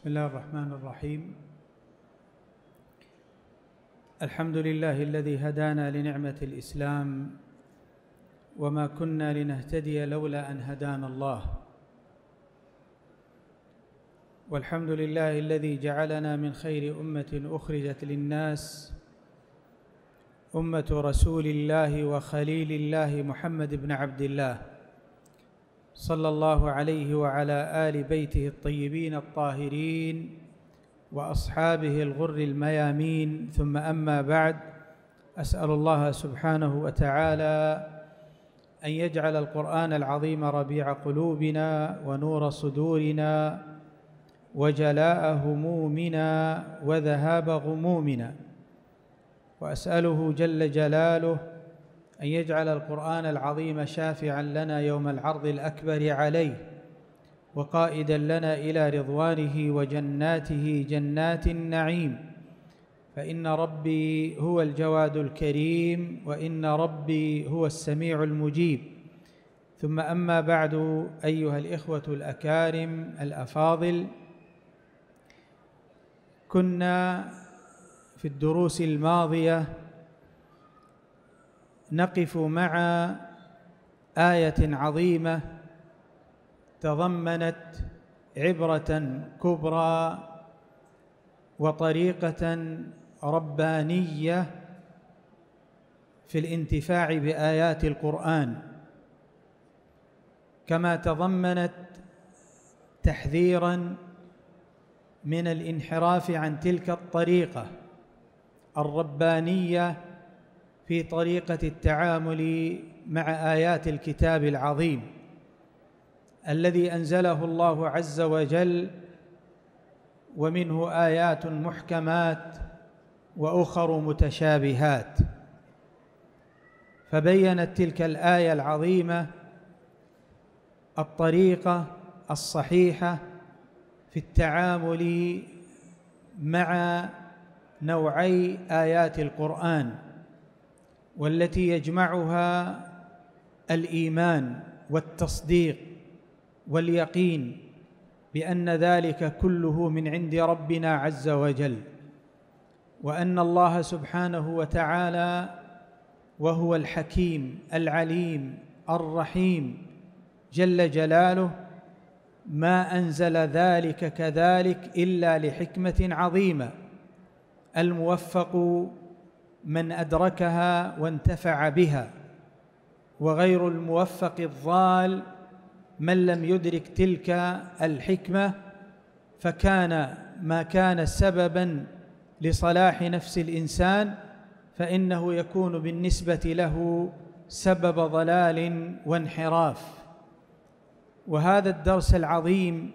بسم الله الرحمن الرحيم الحمد لله الذي هدانا لنعمه الاسلام وما كنا لنهتدي لولا ان هدانا الله والحمد لله الذي جعلنا من خير امه اخرجت للناس امه رسول الله وخليل الله محمد بن عبد الله صلى الله عليه وعلى ال بيته الطيبين الطاهرين واصحابه الغر الميامين ثم اما بعد اسال الله سبحانه وتعالى ان يجعل القران العظيم ربيع قلوبنا ونور صدورنا وجلاء همومنا وذهاب غمومنا واساله جل جلاله أن يجعل القرآن العظيم شافعا لنا يوم العرض الأكبر عليه وقائدا لنا إلى رضوانه وجناته جنات النعيم فإن ربي هو الجواد الكريم وإن ربي هو السميع المجيب ثم أما بعد أيها الإخوة الأكارم الأفاضل كنا في الدروس الماضيه نقف مع ايه عظيمه تضمنت عبره كبرى وطريقه ربانيه في الانتفاع بايات القران كما تضمنت تحذيرا من الانحراف عن تلك الطريقه الربانيه في طريقة التعامل مع آيات الكتاب العظيم الذي أنزله الله عز وجل ومنه آيات محكمات وأخر متشابهات فبينت تلك الآية العظيمة الطريقة الصحيحة في التعامل مع نوعي آيات القرآن والتي يجمعها الايمان والتصديق واليقين بان ذلك كله من عند ربنا عز وجل وان الله سبحانه وتعالى وهو الحكيم العليم الرحيم جل جلاله ما انزل ذلك كذلك الا لحكمه عظيمه الموفق من أدركها وانتفع بها وغير الموفق الضال من لم يدرك تلك الحكمة فكان ما كان سببا لصلاح نفس الإنسان فإنه يكون بالنسبة له سبب ضلال وانحراف وهذا الدرس العظيم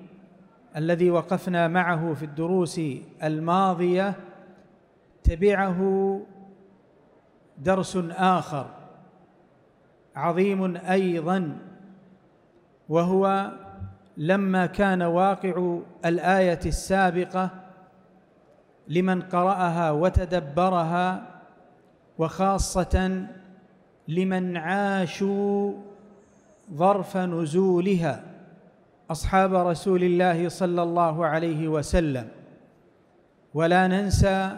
الذي وقفنا معه في الدروس الماضية تبعه درس آخر عظيم أيضا وهو لما كان واقع الآية السابقة لمن قرأها وتدبرها وخاصة لمن عاشوا ظرف نزولها أصحاب رسول الله صلى الله عليه وسلم ولا ننسى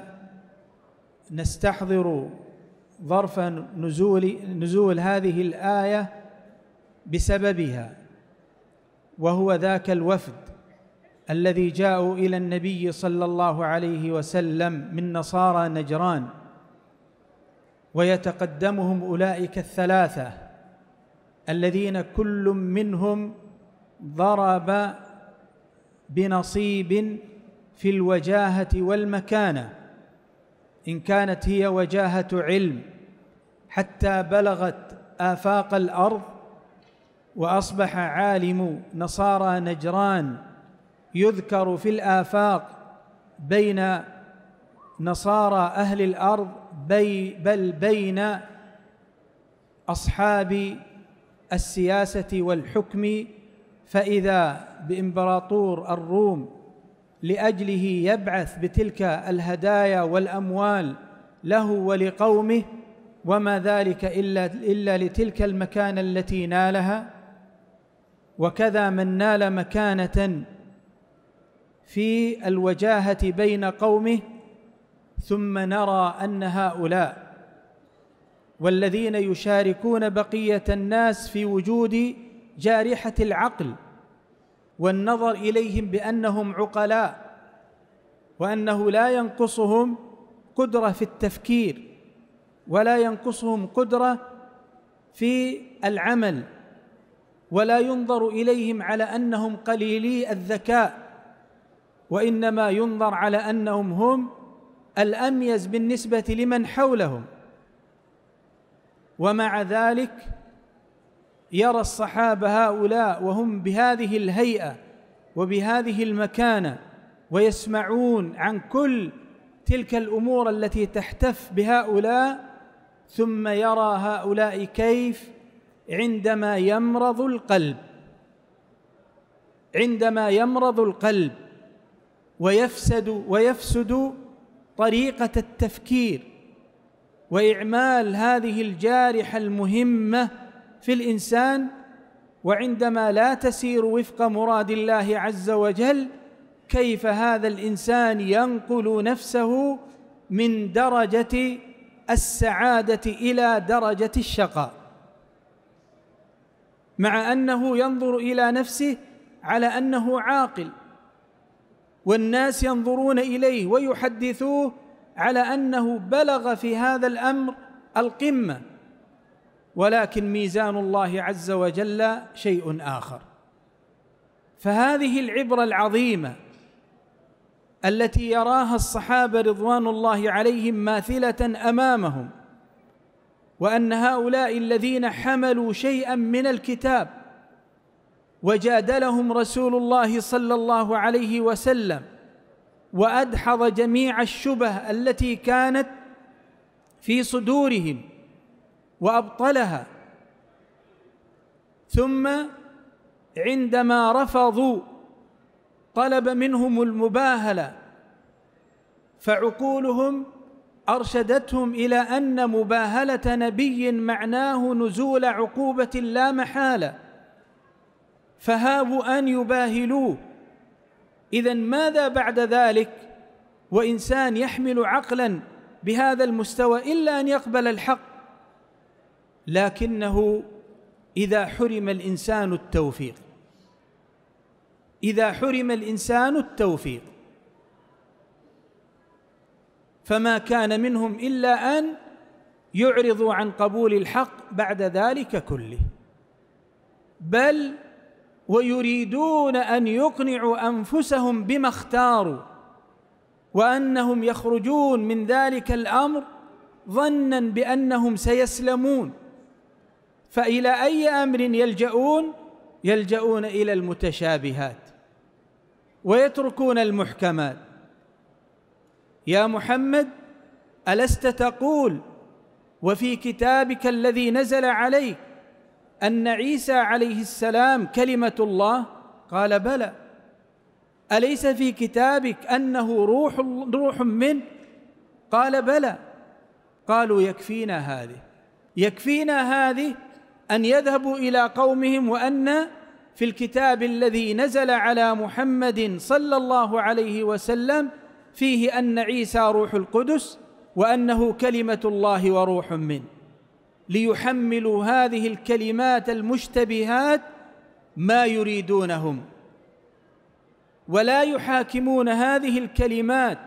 نستحضر ظرف نزول نزول هذه الآية بسببها وهو ذاك الوفد الذي جاءوا إلى النبي صلى الله عليه وسلم من نصارى نجران ويتقدمهم أولئك الثلاثة الذين كل منهم ضرب بنصيب في الوجاهة والمكانة إن كانت هي وجاهة علم حتى بلغت آفاق الأرض وأصبح عالم نصارى نجران يذكر في الآفاق بين نصارى أهل الأرض بي بل بين أصحاب السياسة والحكم فإذا بإمبراطور الروم لاجله يبعث بتلك الهدايا والاموال له ولقومه وما ذلك الا الا لتلك المكانه التي نالها وكذا من نال مكانه في الوجاهه بين قومه ثم نرى ان هؤلاء والذين يشاركون بقيه الناس في وجود جارحه العقل والنظر اليهم بانهم عقلاء وانه لا ينقصهم قدره في التفكير ولا ينقصهم قدره في العمل ولا ينظر اليهم على انهم قليلي الذكاء وانما ينظر على انهم هم الاميز بالنسبه لمن حولهم ومع ذلك يرى الصحابه هؤلاء وهم بهذه الهيئه وبهذه المكانه ويسمعون عن كل تلك الامور التي تحتف بهؤلاء ثم يرى هؤلاء كيف عندما يمرض القلب عندما يمرض القلب ويفسد ويفسد طريقه التفكير واعمال هذه الجارحه المهمه في الانسان وعندما لا تسير وفق مراد الله عز وجل كيف هذا الانسان ينقل نفسه من درجه السعاده الى درجه الشقاء مع انه ينظر الى نفسه على انه عاقل والناس ينظرون اليه ويحدثوه على انه بلغ في هذا الامر القمه ولكن ميزان الله عز وجل شيء اخر فهذه العبره العظيمه التي يراها الصحابه رضوان الله عليهم ماثله امامهم وان هؤلاء الذين حملوا شيئا من الكتاب وجادلهم رسول الله صلى الله عليه وسلم وادحض جميع الشبه التي كانت في صدورهم وابطلها ثم عندما رفضوا طلب منهم المباهله فعقولهم ارشدتهم الى ان مباهله نبي معناه نزول عقوبه لا محاله فهابوا ان يباهلوه اذا ماذا بعد ذلك وانسان يحمل عقلا بهذا المستوى الا ان يقبل الحق لكنه إذا حرم الإنسان التوفيق إذا حرم الإنسان التوفيق فما كان منهم إلا أن يعرضوا عن قبول الحق بعد ذلك كله بل ويريدون أن يقنعوا أنفسهم بما اختاروا وأنهم يخرجون من ذلك الأمر ظنا بأنهم سيسلمون فإلى أي أمر يلجؤون يلجؤون إلى المتشابهات ويتركون المحكمات يا محمد ألست تقول وفي كتابك الذي نزل عليك أن عيسى عليه السلام كلمة الله قال بلى أليس في كتابك أنه روح روح منه قال بلى قالوا يكفينا هذه يكفينا هذه أن يذهبوا إلى قومهم وأن في الكتاب الذي نزل على محمد صلى الله عليه وسلم فيه أن عيسى روح القدس وأنه كلمة الله وروح منه ليحملوا هذه الكلمات المشتبهات ما يريدونهم ولا يحاكمون هذه الكلمات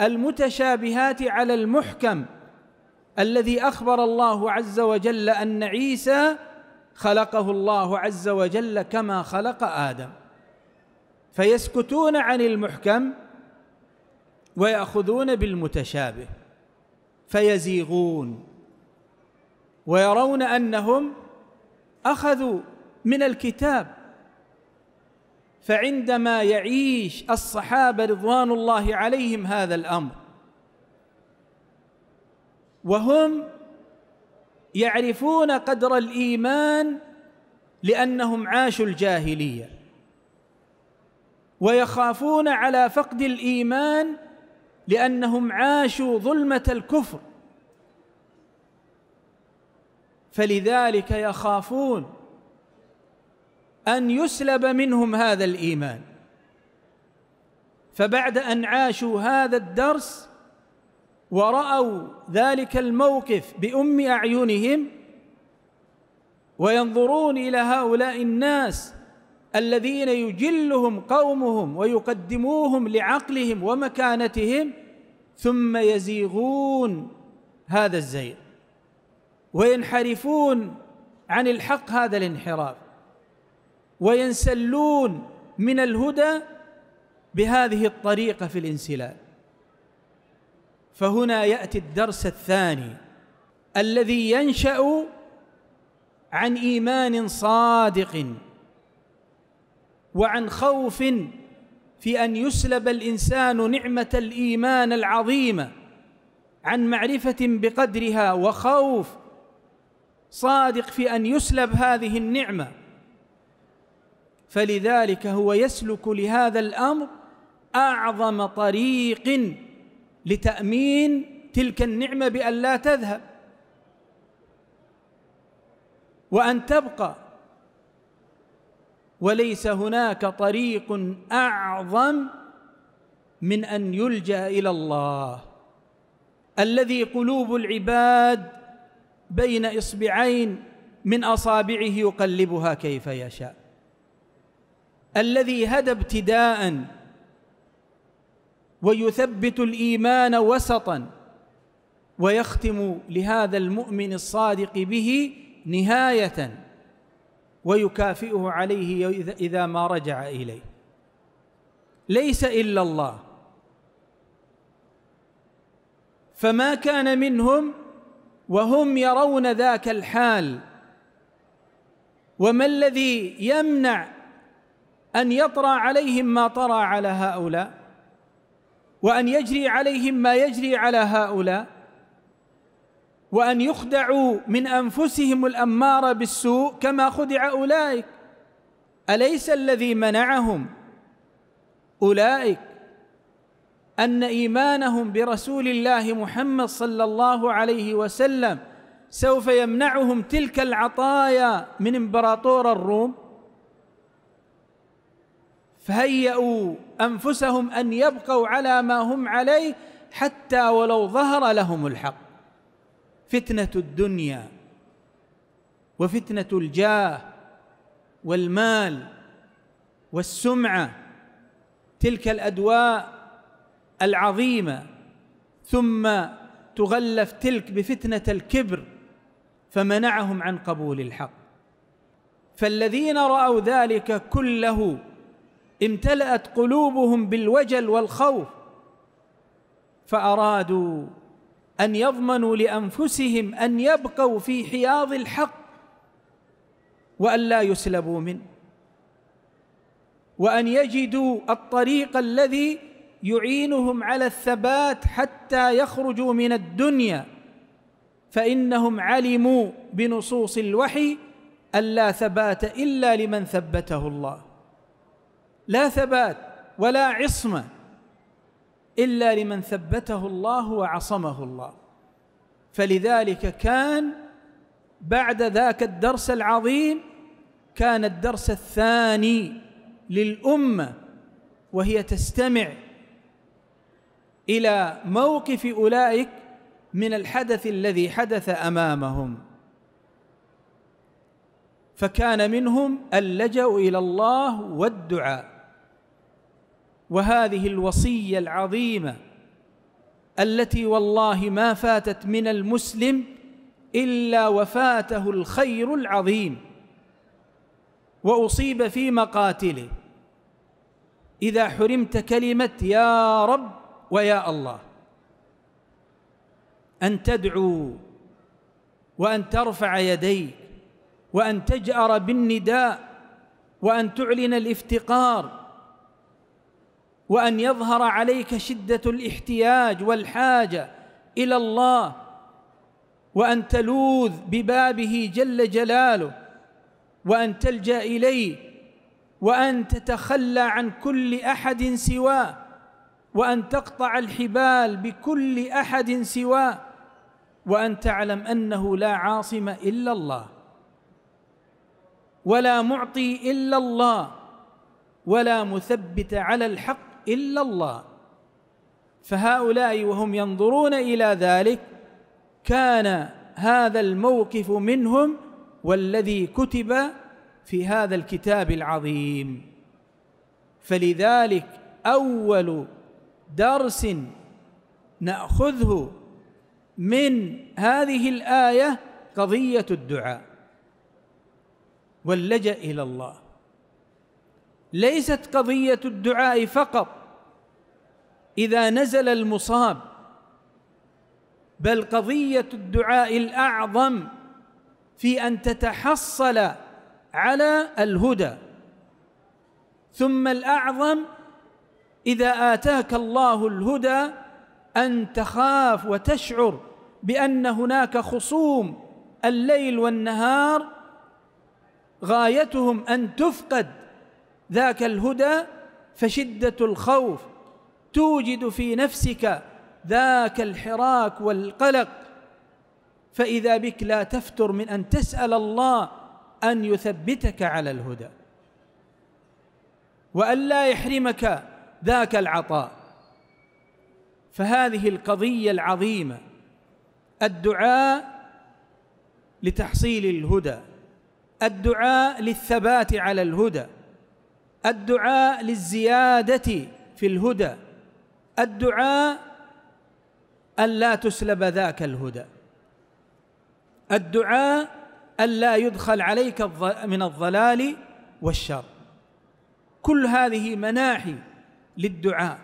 المتشابهات على المحكم الذي اخبر الله عز وجل ان عيسى خلقه الله عز وجل كما خلق ادم فيسكتون عن المحكم وياخذون بالمتشابه فيزيغون ويرون انهم اخذوا من الكتاب فعندما يعيش الصحابه رضوان الله عليهم هذا الامر وهم يعرفون قدر الايمان لانهم عاشوا الجاهليه ويخافون على فقد الايمان لانهم عاشوا ظلمه الكفر فلذلك يخافون ان يسلب منهم هذا الايمان فبعد ان عاشوا هذا الدرس ورأوا ذلك الموقف بأم أعينهم وينظرون إلى هؤلاء الناس الذين يجلهم قومهم ويقدموهم لعقلهم ومكانتهم ثم يزيغون هذا الزيغ وينحرفون عن الحق هذا الانحراف وينسلون من الهدى بهذه الطريقه في الانسلال فهنا ياتي الدرس الثاني الذي ينشا عن ايمان صادق وعن خوف في ان يسلب الانسان نعمه الايمان العظيمه عن معرفه بقدرها وخوف صادق في ان يسلب هذه النعمه فلذلك هو يسلك لهذا الامر اعظم طريق لتأمين تلك النعمة بأن لا تذهب وأن تبقى وليس هناك طريق أعظم من أن يلجأ إلى الله الذي قلوب العباد بين إصبعين من أصابعه يقلبها كيف يشاء الذي هدى ابتداءً ويثبت الايمان وسطا ويختم لهذا المؤمن الصادق به نهايه ويكافئه عليه اذا ما رجع اليه ليس الا الله فما كان منهم وهم يرون ذاك الحال وما الذي يمنع ان يطرا عليهم ما طرا على هؤلاء وان يجري عليهم ما يجري على هؤلاء وان يخدعوا من انفسهم الاماره بالسوء كما خدع اولئك اليس الذي منعهم اولئك ان ايمانهم برسول الله محمد صلى الله عليه وسلم سوف يمنعهم تلك العطايا من امبراطور الروم فهيئوا انفسهم ان يبقوا على ما هم عليه حتى ولو ظهر لهم الحق فتنه الدنيا وفتنه الجاه والمال والسمعه تلك الادواء العظيمه ثم تغلف تلك بفتنه الكبر فمنعهم عن قبول الحق فالذين راوا ذلك كله امتلأت قلوبهم بالوجل والخوف فأرادوا أن يضمنوا لأنفسهم أن يبقوا في حياض الحق وأن لا يسلبوا منه وأن يجدوا الطريق الذي يعينهم على الثبات حتى يخرجوا من الدنيا فإنهم علموا بنصوص الوحي أن لا ثبات إلا لمن ثبته الله لا ثبات ولا عصمه الا لمن ثبته الله وعصمه الله فلذلك كان بعد ذاك الدرس العظيم كان الدرس الثاني للامه وهي تستمع الى موقف اولئك من الحدث الذي حدث امامهم فكان منهم اللجا الى الله والدعاء وهذه الوصية العظيمة التي والله ما فاتت من المسلم إلا وفاته الخير العظيم وأصيب في مقاتله إذا حرمت كلمة يا رب ويا الله أن تدعو وأن ترفع يديك وأن تجأر بالنداء وأن تعلن الافتقار وان يظهر عليك شده الاحتياج والحاجه الى الله وان تلوذ ببابه جل جلاله وان تلجا اليه وان تتخلى عن كل احد سواه وان تقطع الحبال بكل احد سواه وان تعلم انه لا عاصم الا الله ولا معطي الا الله ولا مثبت على الحق الا الله فهؤلاء وهم ينظرون الى ذلك كان هذا الموقف منهم والذي كتب في هذا الكتاب العظيم فلذلك اول درس ناخذه من هذه الايه قضيه الدعاء واللجا الى الله ليست قضية الدعاء فقط إذا نزل المصاب بل قضية الدعاء الأعظم في أن تتحصل على الهدى ثم الأعظم إذا آتاك الله الهدى أن تخاف وتشعر بأن هناك خصوم الليل والنهار غايتهم أن تفقد ذاك الهدى فشدة الخوف توجد في نفسك ذاك الحراك والقلق فإذا بك لا تفتر من أن تسأل الله أن يثبتك على الهدى وألا يحرمك ذاك العطاء فهذه القضية العظيمة الدعاء لتحصيل الهدى الدعاء للثبات على الهدى الدعاء للزيادة في الهدى الدعاء ألا تسلب ذاك الهدى الدعاء ألا يدخل عليك من الضلال والشر كل هذه مناحي للدعاء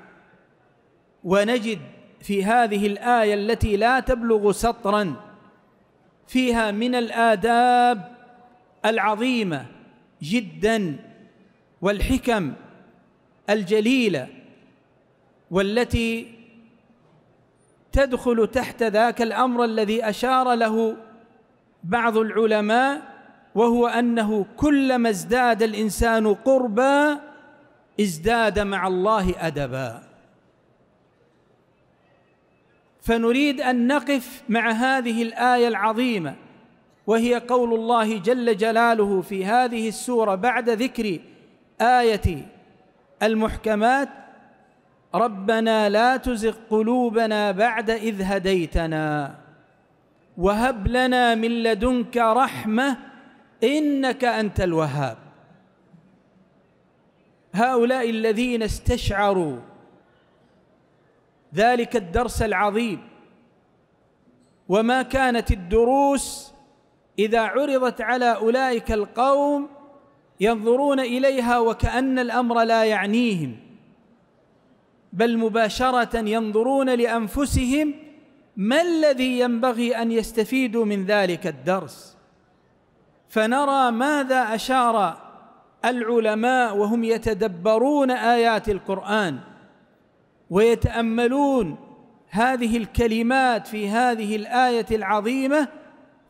ونجد في هذه الآية التي لا تبلغ سطرا فيها من الآداب العظيمة جدا والحكم الجليله والتي تدخل تحت ذاك الامر الذي اشار له بعض العلماء وهو انه كلما ازداد الانسان قربا ازداد مع الله ادبا فنريد ان نقف مع هذه الايه العظيمه وهي قول الله جل جلاله في هذه السوره بعد ذكر آية المحكمات ربنا لا تزغ قلوبنا بعد إذ هديتنا وهب لنا من لدنك رحمة إنك أنت الوهاب هؤلاء الذين استشعروا ذلك الدرس العظيم وما كانت الدروس إذا عرضت على أولئك القوم ينظرون اليها وكان الامر لا يعنيهم بل مباشره ينظرون لانفسهم ما الذي ينبغي ان يستفيدوا من ذلك الدرس فنرى ماذا اشار العلماء وهم يتدبرون ايات القران ويتاملون هذه الكلمات في هذه الايه العظيمه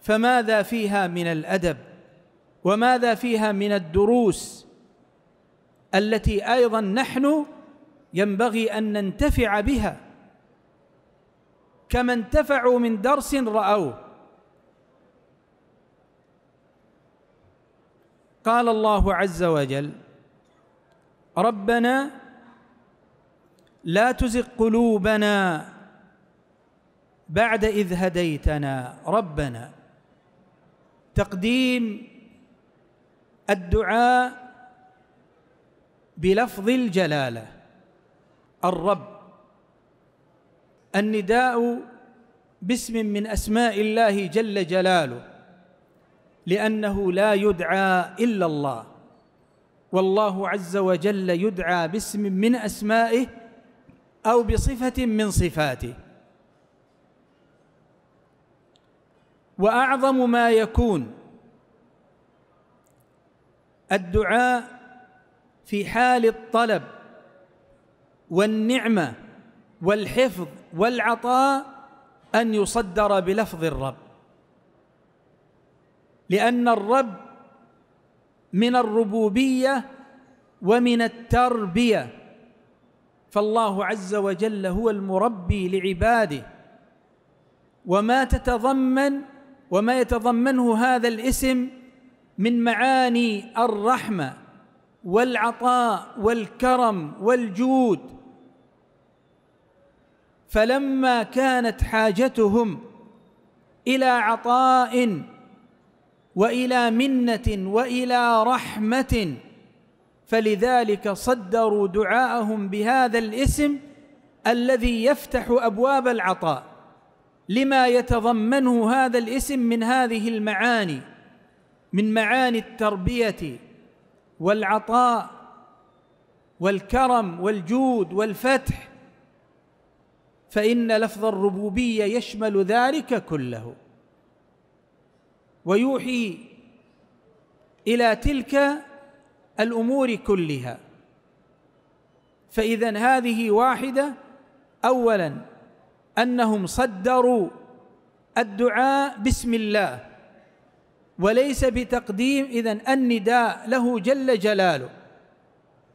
فماذا فيها من الادب وماذا فيها من الدروس التي ايضا نحن ينبغي ان ننتفع بها كما انتفعوا من درس راوه قال الله عز وجل ربنا لا تزغ قلوبنا بعد اذ هديتنا ربنا تقديم الدعاء بلفظ الجلاله الرب النداء باسم من اسماء الله جل جلاله لانه لا يدعى الا الله والله عز وجل يدعى باسم من اسمائه او بصفه من صفاته واعظم ما يكون الدعاء في حال الطلب والنعمه والحفظ والعطاء ان يصدر بلفظ الرب لان الرب من الربوبيه ومن التربيه فالله عز وجل هو المربي لعباده وما تتضمن وما يتضمنه هذا الاسم من معاني الرحمه والعطاء والكرم والجود فلما كانت حاجتهم الى عطاء والى منه والى رحمه فلذلك صدروا دعاءهم بهذا الاسم الذي يفتح ابواب العطاء لما يتضمنه هذا الاسم من هذه المعاني من معاني التربيه والعطاء والكرم والجود والفتح فان لفظ الربوبيه يشمل ذلك كله ويوحي الى تلك الامور كلها فاذا هذه واحده اولا انهم صدروا الدعاء بسم الله وليس بتقديم إذا النداء له جل جلاله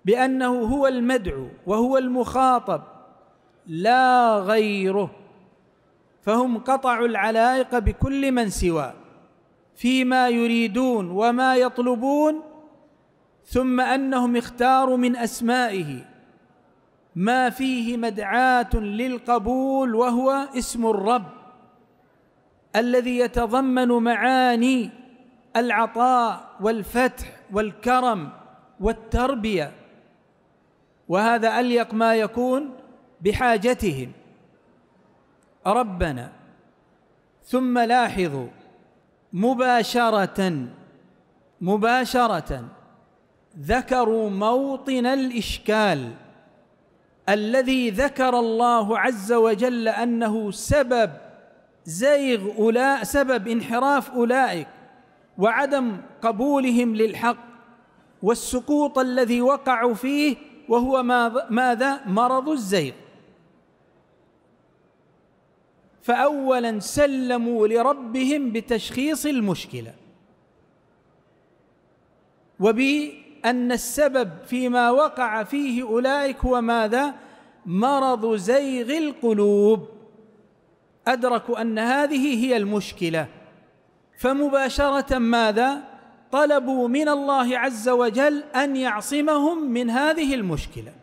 بأنه هو المدعو وهو المخاطب لا غيره فهم قطعوا العلائق بكل من سواه فيما يريدون وما يطلبون ثم انهم اختاروا من اسمائه ما فيه مدعاه للقبول وهو اسم الرب الذي يتضمن معاني العطاء والفتح والكرم والتربيه وهذا اليق ما يكون بحاجتهم ربنا ثم لاحظوا مباشره مباشره ذكروا موطن الاشكال الذي ذكر الله عز وجل انه سبب زيغ اولئك سبب انحراف اولئك وعدم قبولهم للحق والسقوط الذي وقعوا فيه وهو ماذا مرض الزيغ فأولا سلموا لربهم بتشخيص المشكلة وبأن السبب فيما وقع فيه أولئك هو ماذا مرض زيغ القلوب أدركوا أن هذه هي المشكلة فمباشرة ماذا؟ طلبوا من الله عز وجل أن يعصمهم من هذه المشكلة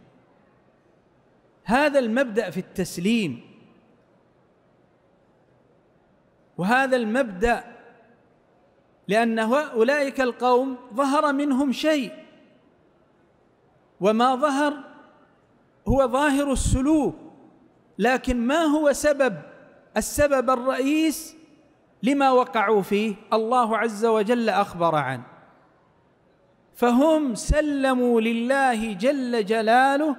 هذا المبدأ في التسليم وهذا المبدأ لأن أولئك القوم ظهر منهم شيء وما ظهر هو ظاهر السلوك لكن ما هو سبب السبب الرئيس لما وقعوا فيه الله عز وجل اخبر عنه فهم سلموا لله جل جلاله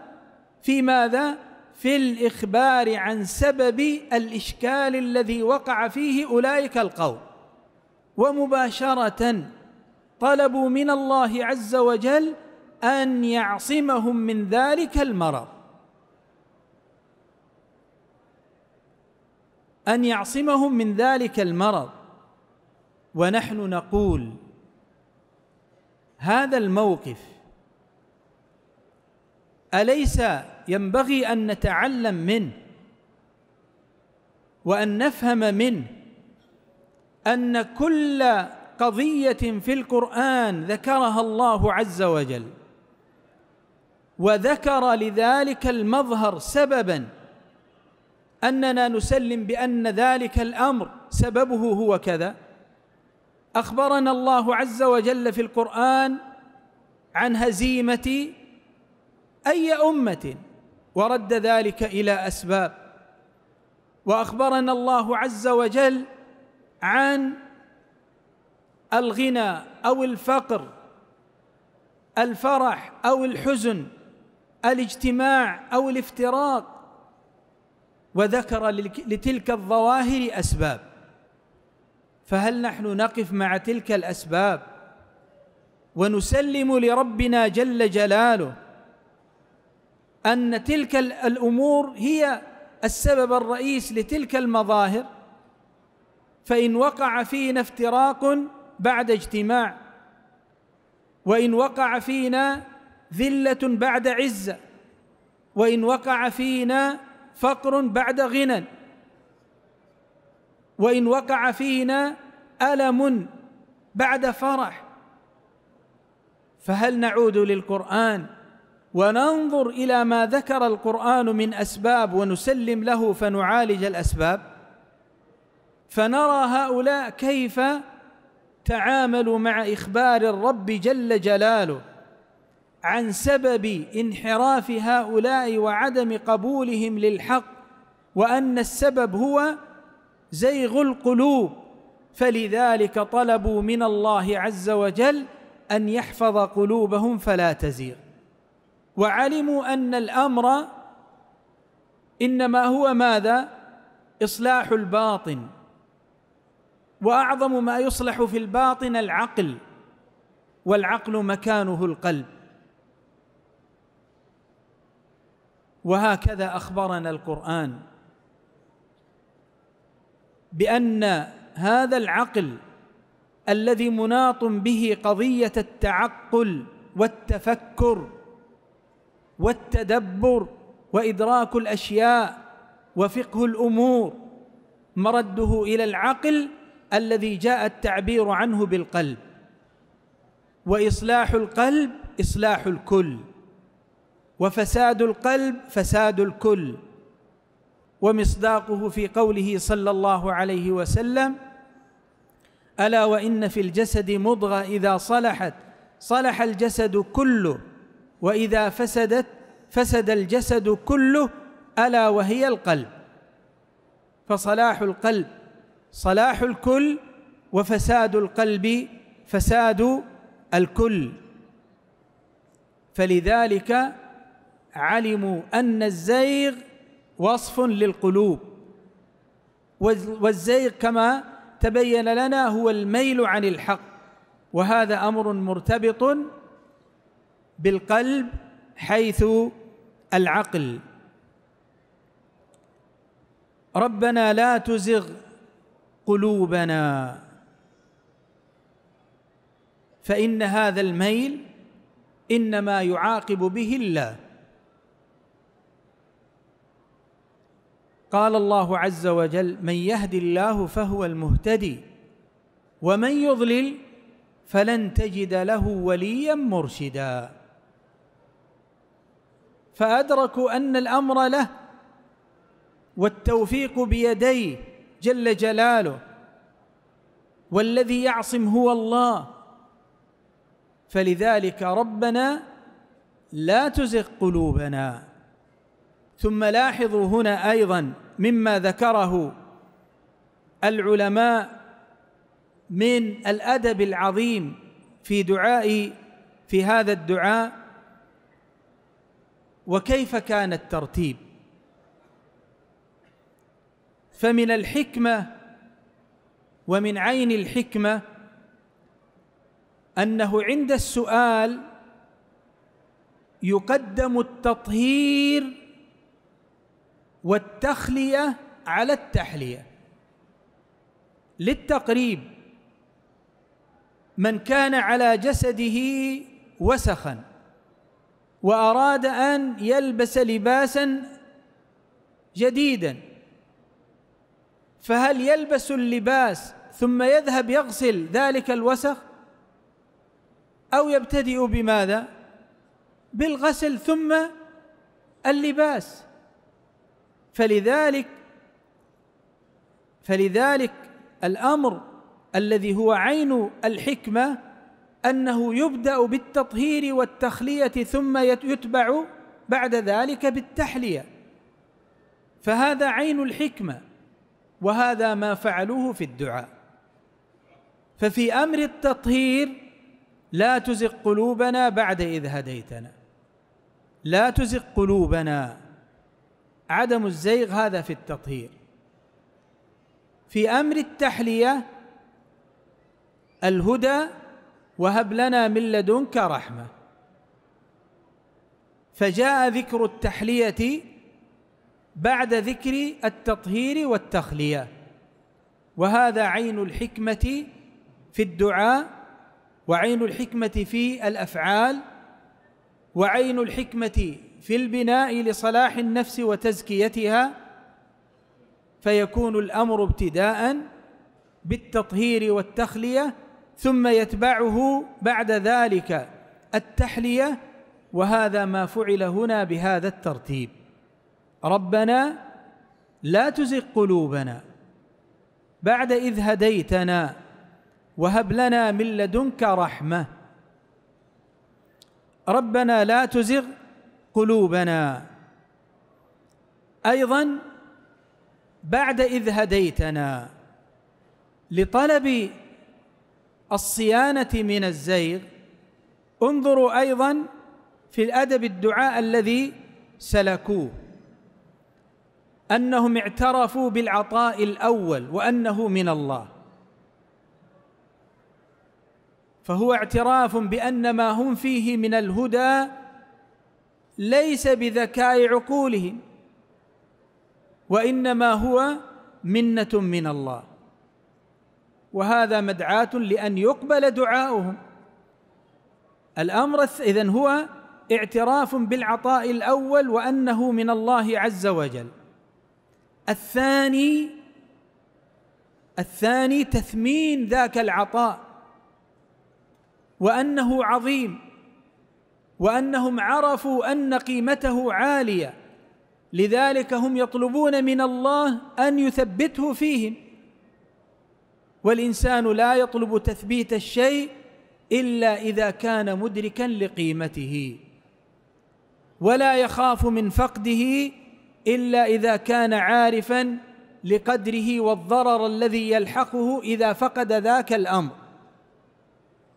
في ماذا في الاخبار عن سبب الاشكال الذي وقع فيه اولئك القوم ومباشره طلبوا من الله عز وجل ان يعصمهم من ذلك المرض ان يعصمهم من ذلك المرض ونحن نقول هذا الموقف اليس ينبغي ان نتعلم منه وان نفهم منه ان كل قضيه في القران ذكرها الله عز وجل وذكر لذلك المظهر سببا أننا نسلم بأن ذلك الأمر سببه هو كذا أخبرنا الله عز وجل في القرآن عن هزيمة أي أمة ورد ذلك إلى أسباب وأخبرنا الله عز وجل عن الغنى أو الفقر الفرح أو الحزن الاجتماع أو الافتراق وذكر لتلك الظواهر اسباب فهل نحن نقف مع تلك الاسباب ونسلم لربنا جل جلاله ان تلك الامور هي السبب الرئيس لتلك المظاهر فان وقع فينا افتراق بعد اجتماع وان وقع فينا ذله بعد عزه وان وقع فينا فقر بعد غنى وان وقع فينا الم بعد فرح فهل نعود للقران وننظر الى ما ذكر القران من اسباب ونسلم له فنعالج الاسباب فنرى هؤلاء كيف تعاملوا مع اخبار الرب جل جلاله عن سبب انحراف هؤلاء وعدم قبولهم للحق وان السبب هو زيغ القلوب فلذلك طلبوا من الله عز وجل ان يحفظ قلوبهم فلا تزيغ وعلموا ان الامر انما هو ماذا اصلاح الباطن واعظم ما يصلح في الباطن العقل والعقل مكانه القلب وهكذا اخبرنا القران بان هذا العقل الذي مناط به قضيه التعقل والتفكر والتدبر وادراك الاشياء وفقه الامور مرده الى العقل الذي جاء التعبير عنه بالقلب واصلاح القلب اصلاح الكل وفساد القلب فساد الكل ومصداقه في قوله صلى الله عليه وسلم الا وان في الجسد مضغه اذا صلحت صلح الجسد كله واذا فسدت فسد الجسد كله الا وهي القلب فصلاح القلب صلاح الكل وفساد القلب فساد الكل فلذلك علموا ان الزيغ وصف للقلوب والزيغ كما تبين لنا هو الميل عن الحق وهذا امر مرتبط بالقلب حيث العقل ربنا لا تزغ قلوبنا فان هذا الميل انما يعاقب به الله قال الله عز وجل من يهد الله فهو المهتدي ومن يضلل فلن تجد له وليا مرشدا فادركوا ان الامر له والتوفيق بيديه جل جلاله والذي يعصم هو الله فلذلك ربنا لا تزغ قلوبنا ثم لاحظوا هنا ايضا مما ذكره العلماء من الادب العظيم في دعاء في هذا الدعاء وكيف كان الترتيب فمن الحكمه ومن عين الحكمه انه عند السؤال يقدم التطهير والتخلية على التحلية للتقريب من كان على جسده وسخا وأراد أن يلبس لباسا جديدا فهل يلبس اللباس ثم يذهب يغسل ذلك الوسخ أو يبتدئ بماذا؟ بالغسل ثم اللباس فلذلك فلذلك الامر الذي هو عين الحكمه انه يبدا بالتطهير والتخليه ثم يتبع بعد ذلك بالتحليه فهذا عين الحكمه وهذا ما فعلوه في الدعاء ففي امر التطهير لا تزغ قلوبنا بعد اذ هديتنا لا تزغ قلوبنا عدم الزيغ هذا في التطهير في امر التحليه الهدى وهب لنا من لدنك رحمه فجاء ذكر التحليه بعد ذكر التطهير والتخليه وهذا عين الحكمه في الدعاء وعين الحكمه في الافعال وعين الحكمه في البناء لصلاح النفس وتزكيتها فيكون الأمر ابتداء بالتطهير والتخلية ثم يتبعه بعد ذلك التحلية وهذا ما فعل هنا بهذا الترتيب ربنا لا تزغ قلوبنا بعد إذ هديتنا وهب لنا من لدنك رحمة ربنا لا تزغ قلوبنا ايضا بعد اذ هديتنا لطلب الصيانه من الزيغ انظروا ايضا في الادب الدعاء الذي سلكوه انهم اعترفوا بالعطاء الاول وانه من الله فهو اعتراف بان ما هم فيه من الهدى ليس بذكاء عقولهم وانما هو منه من الله وهذا مدعاه لان يقبل دعاؤهم الامر اذن هو اعتراف بالعطاء الاول وانه من الله عز وجل الثاني الثاني تثمين ذاك العطاء وانه عظيم وانهم عرفوا ان قيمته عاليه لذلك هم يطلبون من الله ان يثبته فيهم والانسان لا يطلب تثبيت الشيء الا اذا كان مدركا لقيمته ولا يخاف من فقده الا اذا كان عارفا لقدره والضرر الذي يلحقه اذا فقد ذاك الامر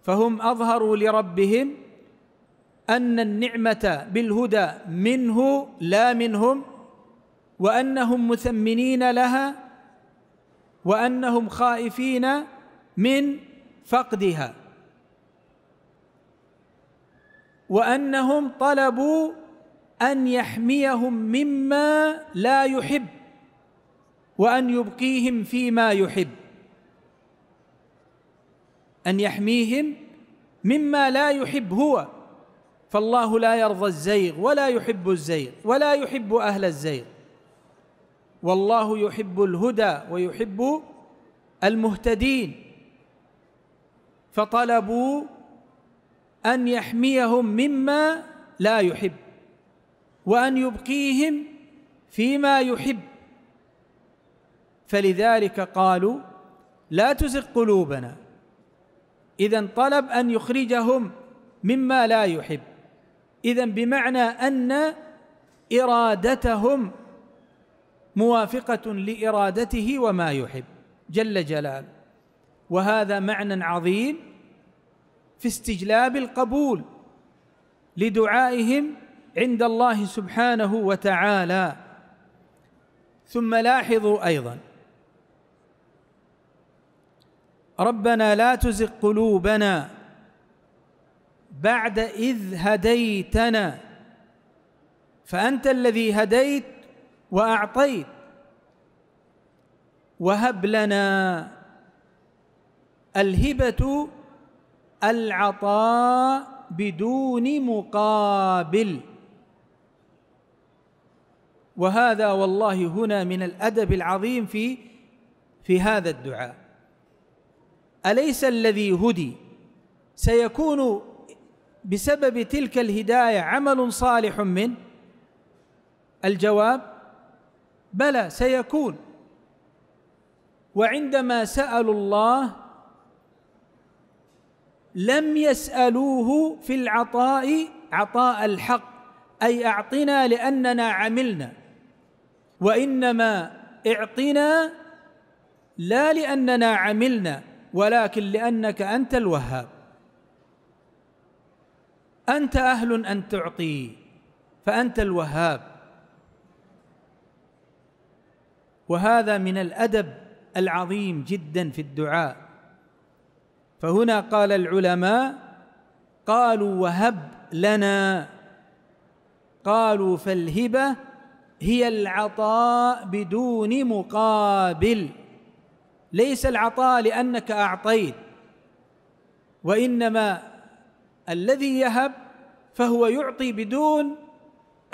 فهم اظهروا لربهم أن النعمة بالهدى منه لا منهم وأنهم مثمنين لها وأنهم خائفين من فقدها وأنهم طلبوا أن يحميهم مما لا يحب وأن يبقيهم فيما يحب أن يحميهم مما لا يحب هو فالله لا يرضى الزيغ ولا يحب الزيغ ولا يحب اهل الزيغ والله يحب الهدى ويحب المهتدين فطلبوا ان يحميهم مما لا يحب وان يبقيهم فيما يحب فلذلك قالوا لا تزغ قلوبنا اذا طلب ان يخرجهم مما لا يحب اذا بمعنى ان ارادتهم موافقه لارادته وما يحب جل جلاله وهذا معنى عظيم في استجلاب القبول لدعائهم عند الله سبحانه وتعالى ثم لاحظوا ايضا ربنا لا تزغ قلوبنا بعد إذ هديتنا فأنت الذي هديت وأعطيت وهب لنا الهبة العطاء بدون مقابل وهذا والله هنا من الأدب العظيم في في هذا الدعاء أليس الذي هدي سيكون بسبب تلك الهدايه عمل صالح من الجواب بلى سيكون وعندما سالوا الله لم يسالوه في العطاء عطاء الحق اي اعطنا لاننا عملنا وانما اعطنا لا لاننا عملنا ولكن لانك انت الوهاب أنت أهل أن تعطي فأنت الوهاب وهذا من الأدب العظيم جدا في الدعاء فهنا قال العلماء قالوا وهب لنا قالوا فالهبة هي العطاء بدون مقابل ليس العطاء لأنك أعطيت وإنما الذي يهب فهو يعطي بدون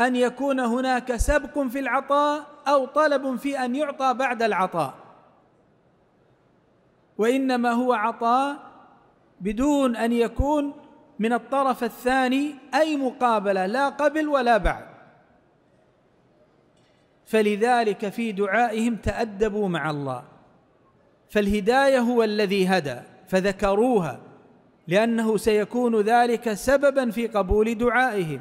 ان يكون هناك سبق في العطاء او طلب في ان يعطى بعد العطاء وانما هو عطاء بدون ان يكون من الطرف الثاني اي مقابله لا قبل ولا بعد فلذلك في دعائهم تادبوا مع الله فالهدايه هو الذي هدى فذكروها لأنه سيكون ذلك سببا في قبول دعائهم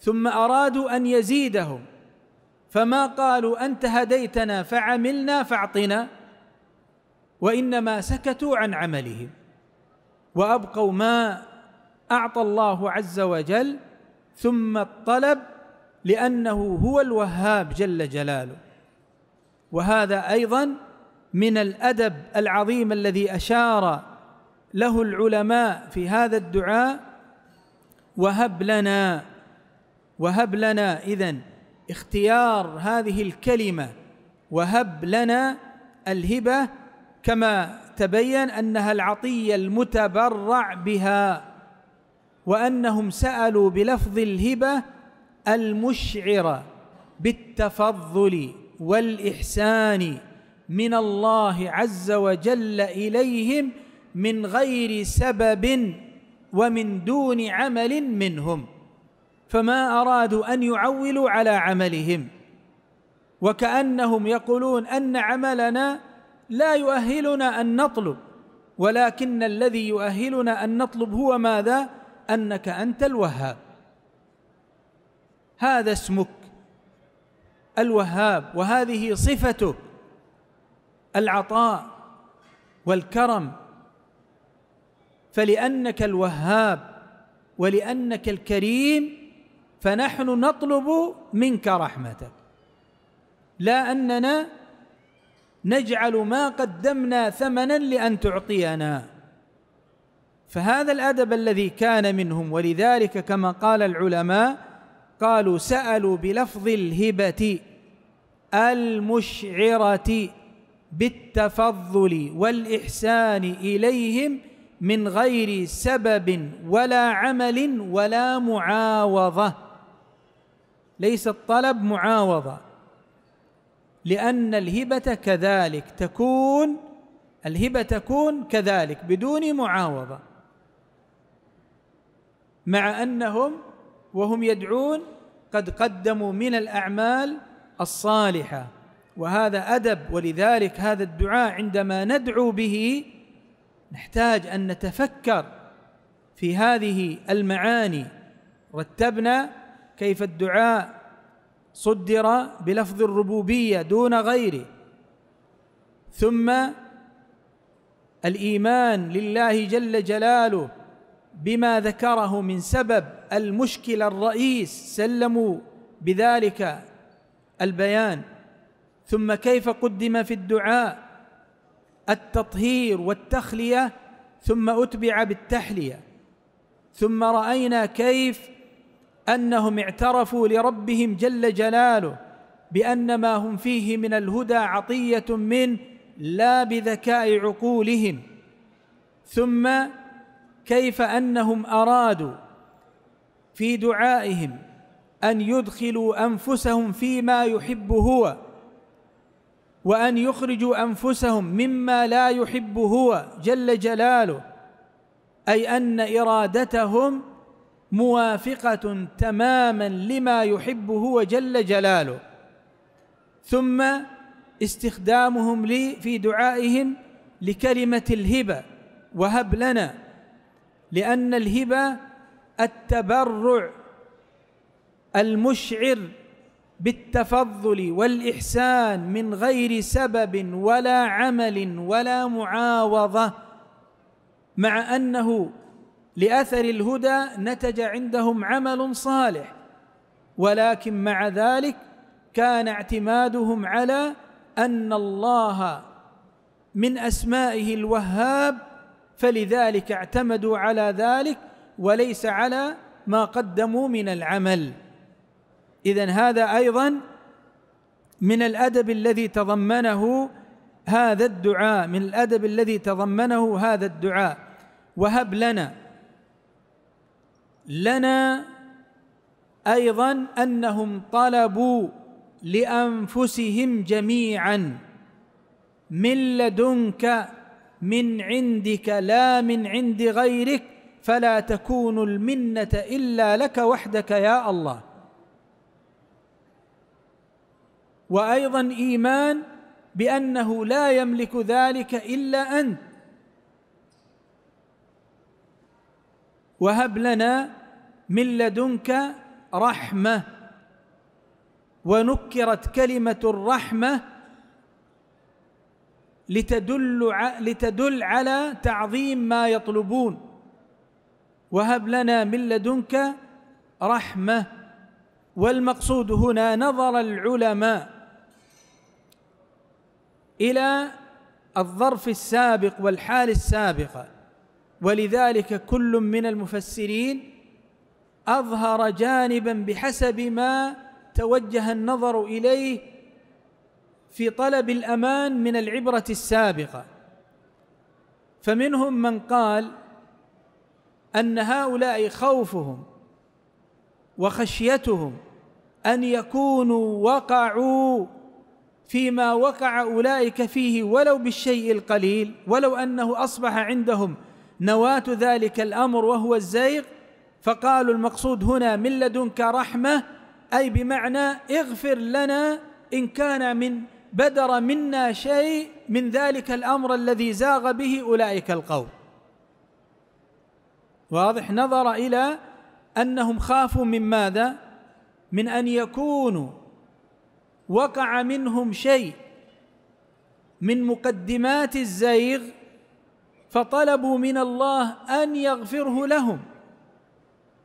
ثم أرادوا أن يزيدهم فما قالوا أنت هديتنا فعملنا فاعطنا وإنما سكتوا عن عملهم وأبقوا ما أعطى الله عز وجل ثم الطلب لأنه هو الوهاب جل جلاله وهذا أيضا من الأدب العظيم الذي أشار له العلماء في هذا الدعاء وهب لنا وهب لنا إذن اختيار هذه الكلمة وهب لنا الهبة كما تبين أنها العطية المتبرع بها وأنهم سألوا بلفظ الهبة المشعر بالتفضل والإحسان من الله عز وجل إليهم من غير سبب ومن دون عمل منهم فما أرادوا أن يعولوا على عملهم وكأنهم يقولون أن عملنا لا يؤهلنا أن نطلب ولكن الذي يؤهلنا أن نطلب هو ماذا؟ أنك أنت الوهاب هذا اسمك الوهاب وهذه صفته العطاء والكرم فلأنك الوهاب ولأنك الكريم فنحن نطلب منك رحمتك لا أننا نجعل ما قدمنا ثمنا لأن تعطينا فهذا الأدب الذي كان منهم ولذلك كما قال العلماء قالوا سألوا بلفظ الهبة المشعرة بالتفضل والإحسان إليهم من غير سبب ولا عمل ولا معاوضه ليس الطلب معاوضه لان الهبه كذلك تكون الهبه تكون كذلك بدون معاوضه مع انهم وهم يدعون قد قدموا من الاعمال الصالحه وهذا ادب ولذلك هذا الدعاء عندما ندعو به نحتاج أن نتفكر في هذه المعاني رتبنا كيف الدعاء صدر بلفظ الربوبية دون غيره ثم الإيمان لله جل جلاله بما ذكره من سبب المشكلة الرئيس سلموا بذلك البيان ثم كيف قدم في الدعاء التطهير والتخليه ثم اتبع بالتحليه ثم راينا كيف انهم اعترفوا لربهم جل جلاله بان ما هم فيه من الهدى عطيه منه لا بذكاء عقولهم ثم كيف انهم ارادوا في دعائهم ان يدخلوا انفسهم فيما يحب هو وأن يخرجوا أنفسهم مما لا يحب هو جل جلاله أي أن إرادتهم موافقة تماما لما يحب هو جل جلاله ثم استخدامهم لي في دعائهم لكلمة الهبة وهب لنا لأن الهبة التبرع المشعر بالتفضل والاحسان من غير سبب ولا عمل ولا معاوضه مع انه لاثر الهدى نتج عندهم عمل صالح ولكن مع ذلك كان اعتمادهم على ان الله من اسمائه الوهاب فلذلك اعتمدوا على ذلك وليس على ما قدموا من العمل إذا هذا أيضا من الأدب الذي تضمنه هذا الدعاء من الأدب الذي تضمنه هذا الدعاء وهب لنا لنا أيضا أنهم طلبوا لأنفسهم جميعا من لدنك من عندك لا من عند غيرك فلا تكون المنة إلا لك وحدك يا الله وايضا ايمان بانه لا يملك ذلك الا انت وهب لنا من لدنك رحمه ونكرت كلمه الرحمه لتدل لتدل على تعظيم ما يطلبون وهب لنا من لدنك رحمه والمقصود هنا نظر العلماء إلى الظرف السابق والحال السابقة ولذلك كل من المفسرين أظهر جانبا بحسب ما توجه النظر إليه في طلب الأمان من العبرة السابقة فمنهم من قال أن هؤلاء خوفهم وخشيتهم أن يكونوا وقعوا فيما وقع اولئك فيه ولو بالشيء القليل ولو انه اصبح عندهم نواه ذلك الامر وهو الزيغ فقالوا المقصود هنا من لدنك رحمه اي بمعنى اغفر لنا ان كان من بدر منا شيء من ذلك الامر الذي زاغ به اولئك القوم واضح نظر الى انهم خافوا من ماذا من ان يكونوا وقع منهم شيء من مقدمات الزيغ فطلبوا من الله ان يغفره لهم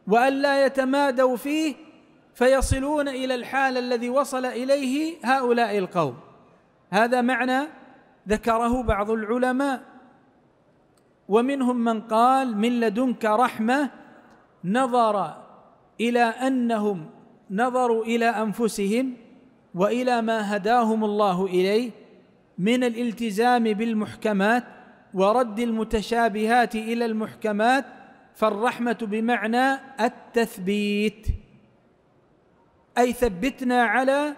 وان لا يتمادوا فيه فيصلون الى الحال الذي وصل اليه هؤلاء القوم هذا معنى ذكره بعض العلماء ومنهم من قال من لدنك رحمه نظر الى انهم نظروا الى انفسهم والى ما هداهم الله اليه من الالتزام بالمحكمات ورد المتشابهات الى المحكمات فالرحمه بمعنى التثبيت اي ثبتنا على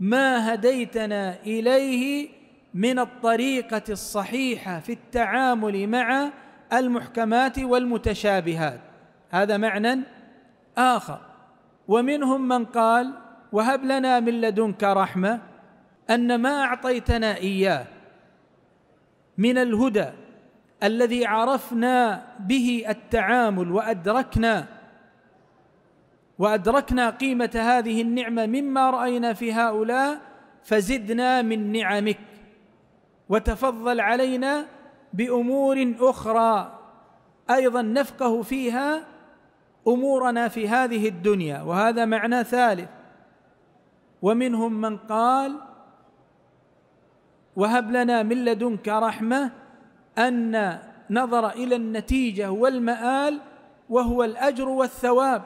ما هديتنا اليه من الطريقه الصحيحه في التعامل مع المحكمات والمتشابهات هذا معنى اخر ومنهم من قال وهب لنا من لدنك رحمه ان ما اعطيتنا اياه من الهدى الذي عرفنا به التعامل وادركنا وادركنا قيمه هذه النعمه مما راينا في هؤلاء فزدنا من نعمك وتفضل علينا بامور اخرى ايضا نفقه فيها امورنا في هذه الدنيا وهذا معنى ثالث ومنهم من قال وهب لنا من لدنك رحمه ان نظر الى النتيجه والمآل وهو الاجر والثواب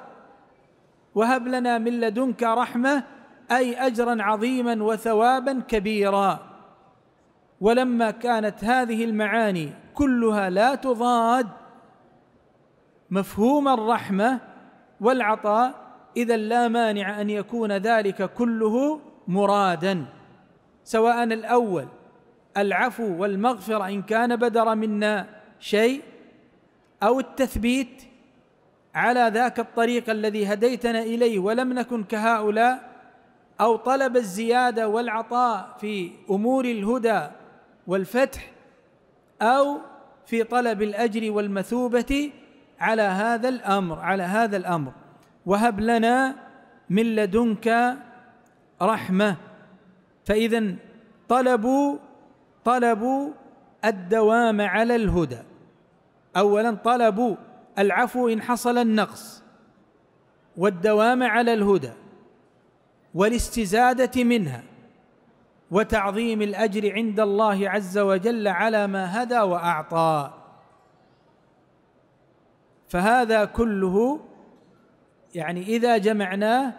وهب لنا من لدنك رحمه اي اجرا عظيما وثوابا كبيرا ولما كانت هذه المعاني كلها لا تضاد مفهوم الرحمه والعطاء اذا لا مانع ان يكون ذلك كله مرادا سواء الاول العفو والمغفره ان كان بدر منا شيء او التثبيت على ذاك الطريق الذي هديتنا اليه ولم نكن كهؤلاء او طلب الزياده والعطاء في امور الهدى والفتح او في طلب الاجر والمثوبه على هذا الامر على هذا الامر وهب لنا من لدنك رحمه فاذا طلبوا طلبوا الدوام على الهدى اولا طلبوا العفو ان حصل النقص والدوام على الهدى والاستزاده منها وتعظيم الاجر عند الله عز وجل على ما هدى واعطى فهذا كله يعني إذا جمعناه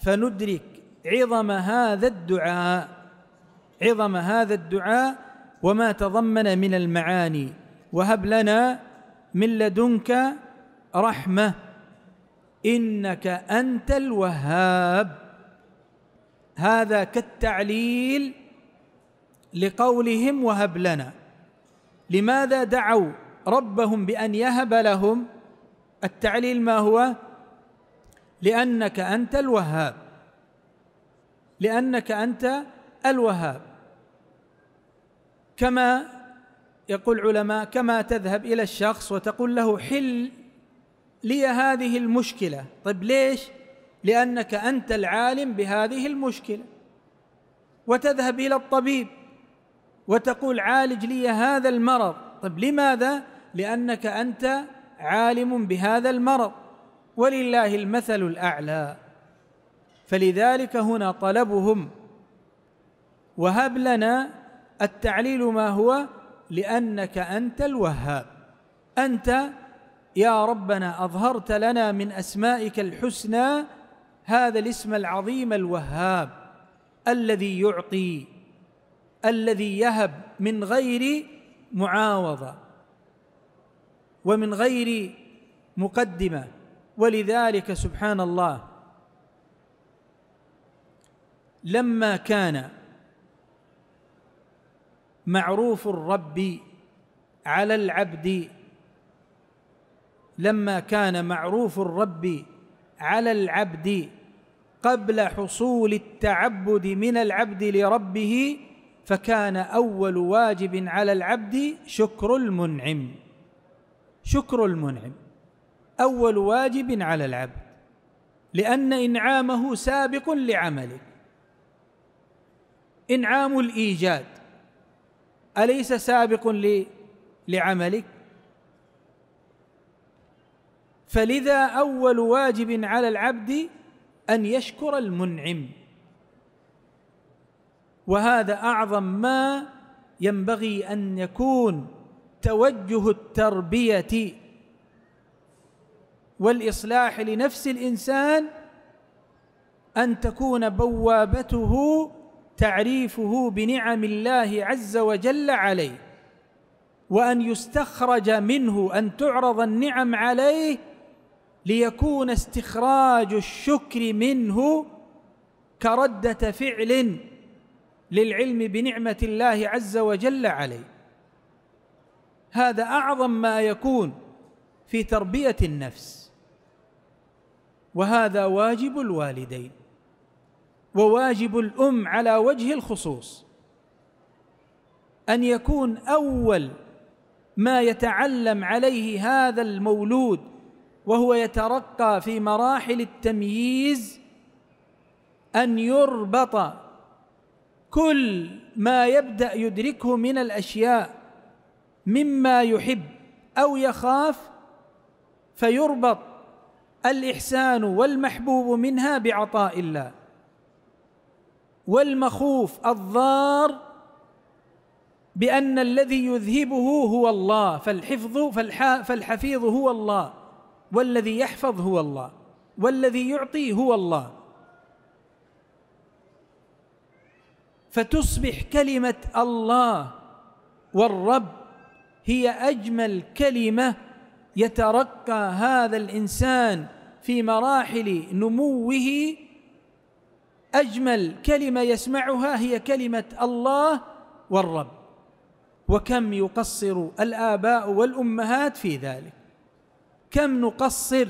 فندرك عظم هذا الدعاء عظم هذا الدعاء وما تضمن من المعاني وهب لنا من لدنك رحمة إنك أنت الوهاب هذا كالتعليل لقولهم وهب لنا لماذا دعوا ربهم بأن يهب لهم التعليل ما هو؟ لأنك أنت الوهاب لأنك أنت الوهاب كما يقول العلماء كما تذهب إلى الشخص وتقول له حل لي هذه المشكلة طيب ليش؟ لأنك أنت العالم بهذه المشكلة وتذهب إلى الطبيب وتقول عالج لي هذا المرض طيب لماذا؟ لأنك أنت عالم بهذا المرض ولله المثل الاعلى فلذلك هنا طلبهم وهب لنا التعليل ما هو لانك انت الوهاب انت يا ربنا اظهرت لنا من اسمائك الحسنى هذا الاسم العظيم الوهاب الذي يعطي الذي يهب من غير معاوضه ومن غير مقدمه ولذلك سبحان الله لما كان معروف الرب على العبد لما كان معروف الرب على العبد قبل حصول التعبد من العبد لربه فكان اول واجب على العبد شكر المنعم شكر المنعم اول واجب على العبد لان انعامه سابق لعمله انعام الايجاد اليس سابق لعملك فلذا اول واجب على العبد ان يشكر المنعم وهذا اعظم ما ينبغي ان يكون توجه التربيه والاصلاح لنفس الانسان ان تكون بوابته تعريفه بنعم الله عز وجل عليه وان يستخرج منه ان تعرض النعم عليه ليكون استخراج الشكر منه كرده فعل للعلم بنعمه الله عز وجل عليه هذا اعظم ما يكون في تربيه النفس وهذا واجب الوالدين وواجب الام على وجه الخصوص ان يكون اول ما يتعلم عليه هذا المولود وهو يترقى في مراحل التمييز ان يربط كل ما يبدا يدركه من الاشياء مما يحب او يخاف فيربط الإحسان والمحبوب منها بعطاء الله والمخوف الضار بأن الذي يذهبه هو الله فالحفظ فالحفيظ هو الله والذي يحفظ هو الله والذي يعطي هو الله فتصبح كلمة الله والرب هي أجمل كلمة يترقى هذا الانسان في مراحل نموه اجمل كلمه يسمعها هي كلمه الله والرب وكم يقصر الاباء والامهات في ذلك كم نقصر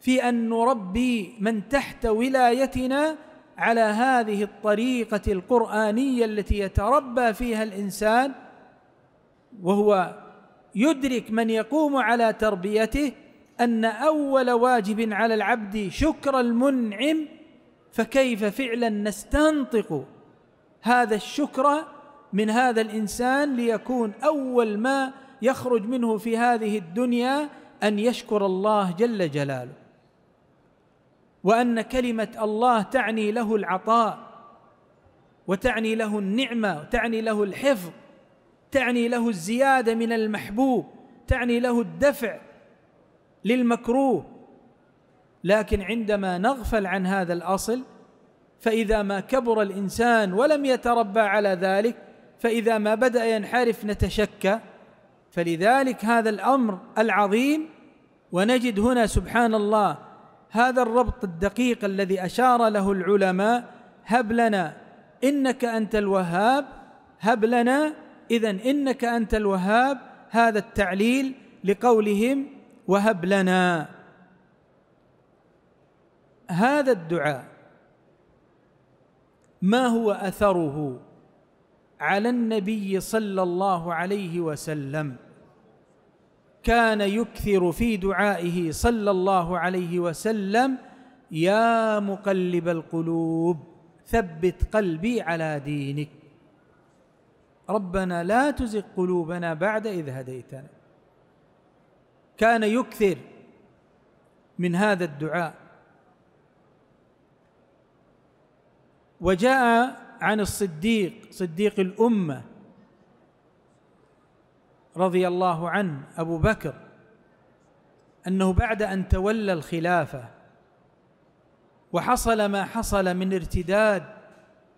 في ان نربي من تحت ولايتنا على هذه الطريقه القرانيه التي يتربى فيها الانسان وهو يدرك من يقوم على تربيته ان اول واجب على العبد شكر المنعم فكيف فعلا نستنطق هذا الشكر من هذا الانسان ليكون اول ما يخرج منه في هذه الدنيا ان يشكر الله جل جلاله وان كلمه الله تعني له العطاء وتعني له النعمه وتعني له الحفظ تعني له الزياده من المحبوب تعني له الدفع للمكروه لكن عندما نغفل عن هذا الاصل فاذا ما كبر الانسان ولم يتربى على ذلك فاذا ما بدا ينحرف نتشكى فلذلك هذا الامر العظيم ونجد هنا سبحان الله هذا الربط الدقيق الذي اشار له العلماء هب لنا انك انت الوهاب هب لنا اذا انك انت الوهاب هذا التعليل لقولهم وهب لنا هذا الدعاء ما هو اثره على النبي صلى الله عليه وسلم كان يكثر في دعائه صلى الله عليه وسلم يا مقلب القلوب ثبت قلبي على دينك ربنا لا تزغ قلوبنا بعد إذ هديتنا كان يكثر من هذا الدعاء وجاء عن الصديق صديق الامه رضي الله عنه ابو بكر انه بعد ان تولى الخلافه وحصل ما حصل من ارتداد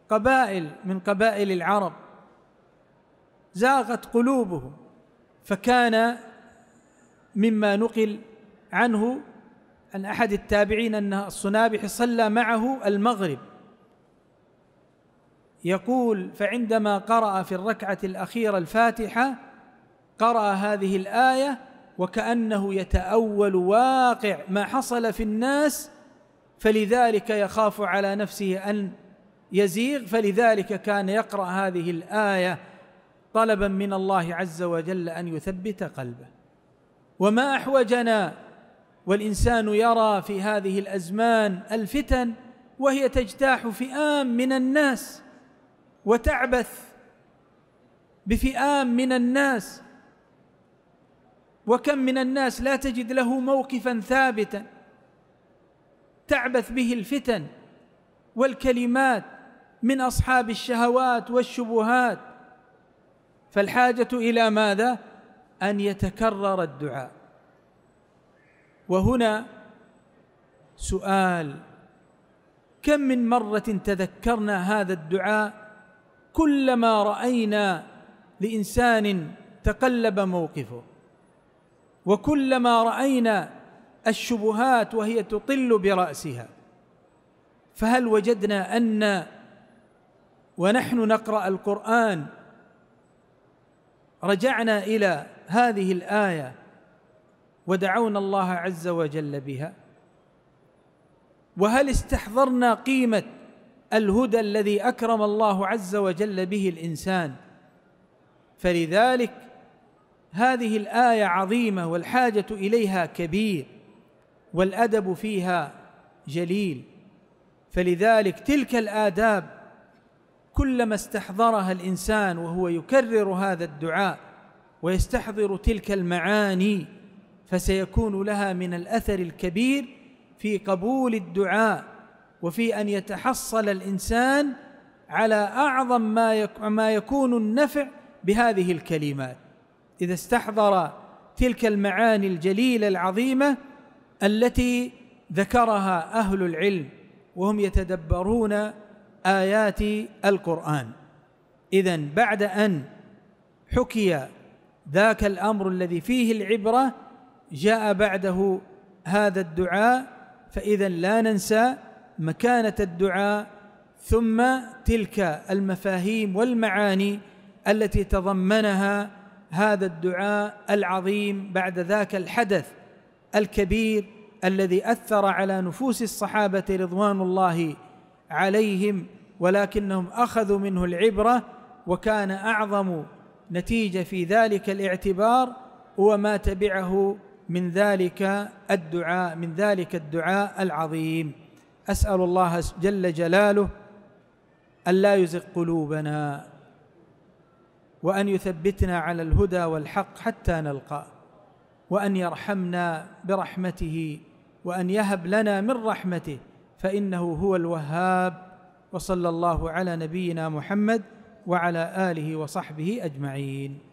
قبائل من قبائل العرب زاغت قلوبهم فكان مما نقل عنه عن احد التابعين ان الصنابح صلى معه المغرب يقول فعندما قرأ في الركعة الأخيرة الفاتحة قرأ هذه الآية وكأنه يتأول واقع ما حصل في الناس فلذلك يخاف على نفسه أن يزيغ فلذلك كان يقرأ هذه الآية طلبا من الله عز وجل ان يثبت قلبه وما احوجنا والانسان يرى في هذه الازمان الفتن وهي تجتاح فئام من الناس وتعبث بفئام من الناس وكم من الناس لا تجد له موقفا ثابتا تعبث به الفتن والكلمات من اصحاب الشهوات والشبهات فالحاجة إلى ماذا؟ أن يتكرر الدعاء وهنا سؤال كم من مرة تذكرنا هذا الدعاء كلما رأينا لإنسان تقلب موقفه وكلما رأينا الشبهات وهي تطل برأسها فهل وجدنا أن ونحن نقرأ القرآن رجعنا الى هذه الايه ودعونا الله عز وجل بها وهل استحضرنا قيمه الهدى الذي اكرم الله عز وجل به الانسان فلذلك هذه الايه عظيمه والحاجه اليها كبير والادب فيها جليل فلذلك تلك الاداب كلما استحضرها الانسان وهو يكرر هذا الدعاء ويستحضر تلك المعاني فسيكون لها من الاثر الكبير في قبول الدعاء وفي ان يتحصل الانسان على اعظم ما ما يكون النفع بهذه الكلمات اذا استحضر تلك المعاني الجليله العظيمه التي ذكرها اهل العلم وهم يتدبرون آيات القرآن إذا بعد أن حكي ذاك الأمر الذي فيه العبرة جاء بعده هذا الدعاء فإذا لا ننسى مكانة الدعاء ثم تلك المفاهيم والمعاني التي تضمنها هذا الدعاء العظيم بعد ذاك الحدث الكبير الذي أثر على نفوس الصحابة رضوان الله عليهم ولكنهم اخذوا منه العبره وكان اعظم نتيجه في ذلك الاعتبار هو ما تبعه من ذلك الدعاء من ذلك الدعاء العظيم اسال الله جل جلاله ان لا يزغ قلوبنا وان يثبتنا على الهدى والحق حتى نلقى وان يرحمنا برحمته وان يهب لنا من رحمته فانه هو الوهاب وصلى الله على نبينا محمد وعلى اله وصحبه اجمعين